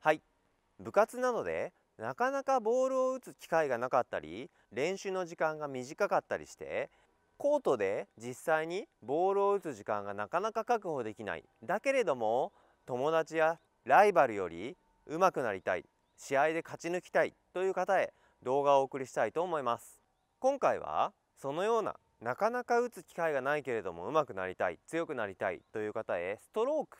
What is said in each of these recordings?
はい部活などでなかなかボールを打つ機会がなかったり練習の時間が短かったりしてコートで実際にボールを打つ時間がなかなか確保できないだけれども友達やライバルより上手くなりたい試合で勝ち抜きたいという方へ動画をお送りしたいと思います今回はそのようななかなか打つ機会がないけれども上手くなりたい強くなりたいという方へストローク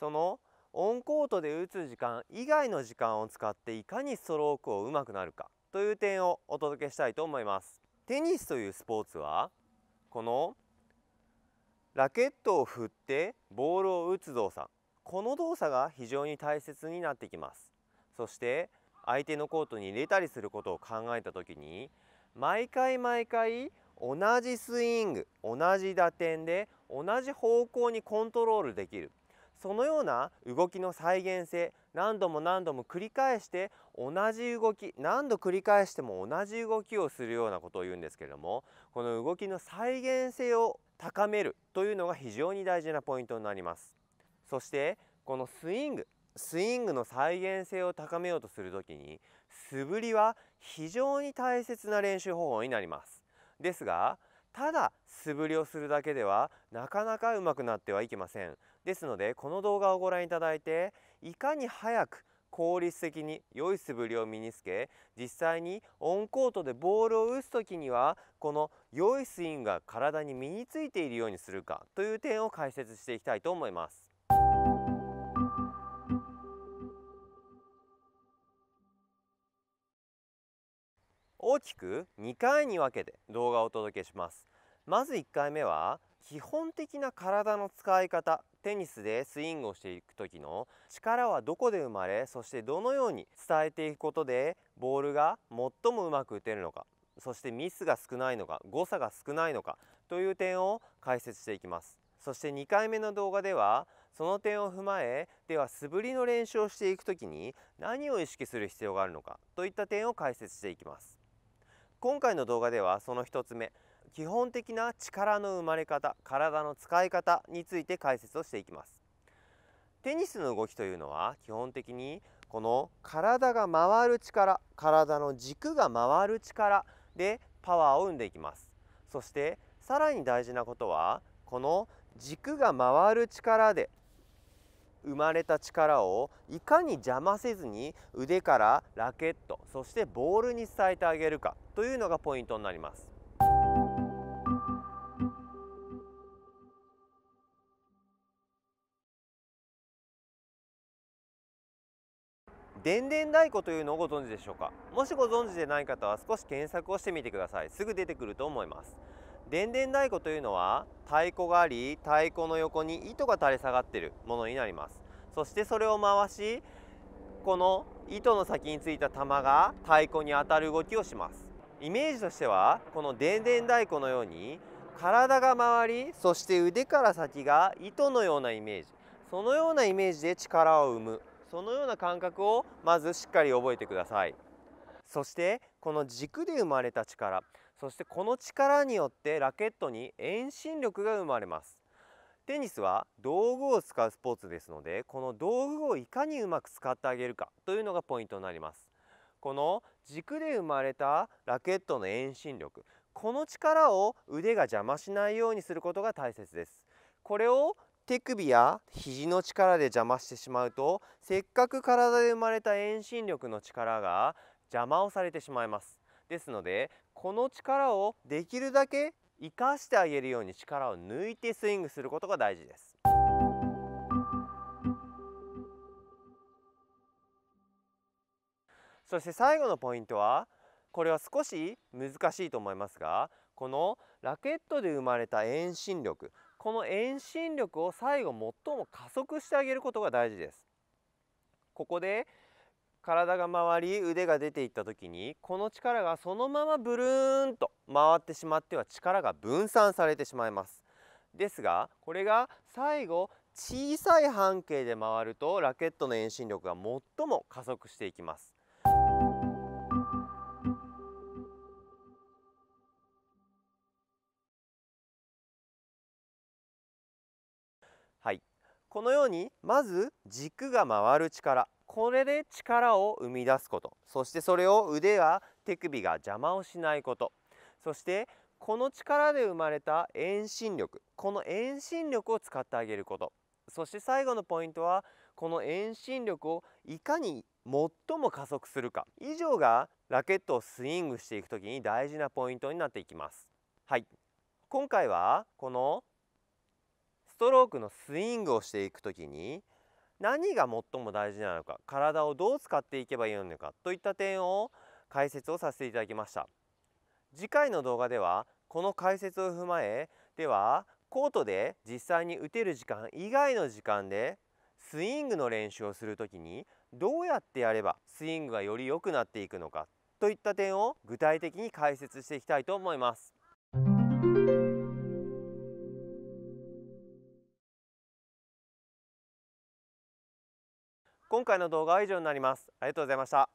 そのオンコートで打つ時間以外の時間を使っていかにストロークを上手くなるかという点をお届けしたいと思いますテニスというスポーツはこのラケットを振ってボールを打つ動作この動作が非常に大切になってきますそして相手のコートに入れたりすることを考えた時に毎回毎回同じスイング同じ打点で同じ方向にコントロールできるそのような動きの再現性何度も何度も繰り返して同じ動き何度繰り返しても同じ動きをするようなことを言うんですけれどもこの動きの再現性を高めるというのが非常に大事なポイントになりますそしてこのスイングスイングの再現性を高めようとする時に素振りは非常に大切な練習方法になりますですがただ素振りをするだけではなかなかうまくなってはいけませんですのでこの動画をご覧いただいていかに早く効率的に良い素振りを身につけ実際にオンコートでボールを打つ時にはこの良いスイングが体に身についているようにするかという点を解説していきたいと思います。大きく2回に分けて動画をお届けしますまず1回目は基本的な体の使い方テニスでスイングをしていく時の力はどこで生まれそしてどのように伝えていくことでボールが最もうまく打てるのかそしてミスが少ないのか誤差が少ないのかという点を解説していきますそして2回目の動画ではその点を踏まえでは素振りの練習をしていく時に何を意識する必要があるのかといった点を解説していきます今回の動画ではその1つ目基本的な力の生まれ方体の使い方について解説をしていきますテニスの動きというのは基本的にこの体が回る力体の軸が回る力でパワーを生んでいきますそしてさらに大事なことはこの軸が回る力で生まれた力をいかに邪魔せずに腕からラケットそしてボールに伝えてあげるかというのがポイントになります。でんでん太鼓というのをご存知でしょうかもしご存知でない方は少し検索をしてみてくださいすぐ出てくると思いますでん太鼓というのは太鼓があり太鼓の横に糸が垂れ下がっているものになりますそしてそれを回しこの糸の先についた玉が太鼓に当たる動きをしますイメージとしてはこのでんでん太鼓のように体が回りそして腕から先が糸のようなイメージそのようなイメージで力を生むそのような感覚をまずしっかり覚えてくださいそしてこの軸で生まれた力そしてこの力によってラケットに遠心力が生まれますテニスは道具を使うスポーツですのでこの道具をいかにうまく使ってあげるかというのがポイントになりますこの軸で生まれたラケットの遠心力この力を腕が邪魔しないようにすることが大切ですこれを手首や肘の力で邪魔してしまうとせっかく体で生まれた遠心力の力が邪魔をされてしまいますですのでこの力をできるだけ生かしてあげるように力を抜いてスイングすることが大事ですそして最後のポイントはこれは少し難しいと思いますがこのラケットで生まれた遠心力この遠心力を最後最も加速してあげることが大事ですここで体が回り腕が出ていった時にこの力がそのままブルーンと回ってしまっては力が分散されてしまいますですがこれが最後小さい半径で回るとラケットの遠心力が最も加速していきますはい、このようにまず軸が回る力これで力を生み出すことそしてそれを腕や手首が邪魔をしないことそしてこの力で生まれた遠心力この遠心力を使ってあげることそして最後のポイントはこの遠心力をいかに最も加速するか以上がラケットをスイングしていく時に大事なポイントになっていきますはい今回はこのストロークのスイングをしていく時に何が最も大事なのか体をどう使っていけばいいのかといった点を解説をさせていただきました次回の動画ではこの解説を踏まえではコートで実際に打てる時間以外の時間でスイングの練習をする時にどうやってやればスイングがより良くなっていくのかといった点を具体的に解説していきたいと思います。今回の動画は以上になりますありがとうございました